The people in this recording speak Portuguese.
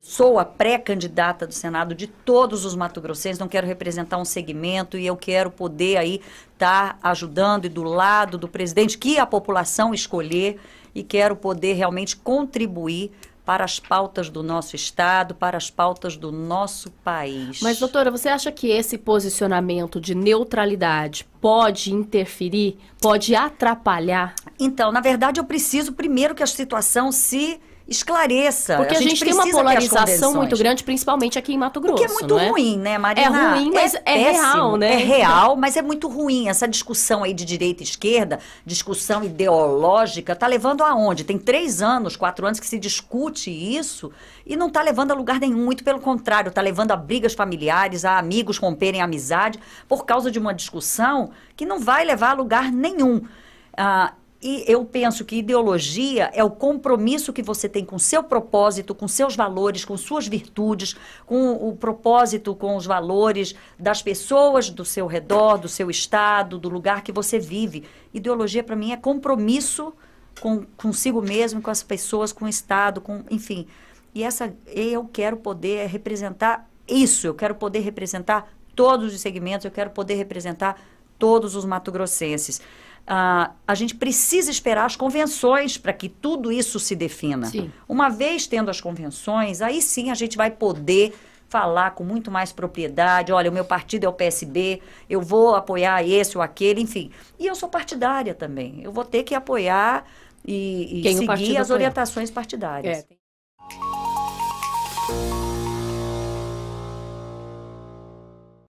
Sou a pré-candidata do Senado de todos os mato-grossenses, não quero representar um segmento e eu quero poder aí estar tá ajudando e do lado do presidente que a população escolher e quero poder realmente contribuir para as pautas do nosso Estado, para as pautas do nosso país. Mas, doutora, você acha que esse posicionamento de neutralidade pode interferir, pode atrapalhar? Então, na verdade, eu preciso primeiro que a situação se esclareça. Porque a, gente, a gente tem uma polarização muito grande, principalmente aqui em Mato Grosso. O que é muito né? ruim, né, Marina? É ruim, mas é, é real, né? É real, mas é muito ruim. Essa discussão aí de direita e esquerda, discussão ideológica, tá levando aonde? Tem três anos, quatro anos que se discute isso e não tá levando a lugar nenhum. Muito pelo contrário, tá levando a brigas familiares, a amigos romperem a amizade por causa de uma discussão que não vai levar a lugar nenhum. Ah, e eu penso que ideologia é o compromisso que você tem com seu propósito, com seus valores, com suas virtudes, com o propósito, com os valores das pessoas do seu redor, do seu estado, do lugar que você vive. Ideologia, para mim, é compromisso com consigo mesmo, com as pessoas, com o estado, com enfim. E essa eu quero poder representar isso. Eu quero poder representar todos os segmentos. Eu quero poder representar todos os mato-grossenses. Uh, a gente precisa esperar as convenções para que tudo isso se defina. Sim. Uma vez tendo as convenções, aí sim a gente vai poder falar com muito mais propriedade. Olha, o meu partido é o PSB, eu vou apoiar esse ou aquele, enfim. E eu sou partidária também. Eu vou ter que apoiar e, e seguir as apoiar. orientações partidárias. É.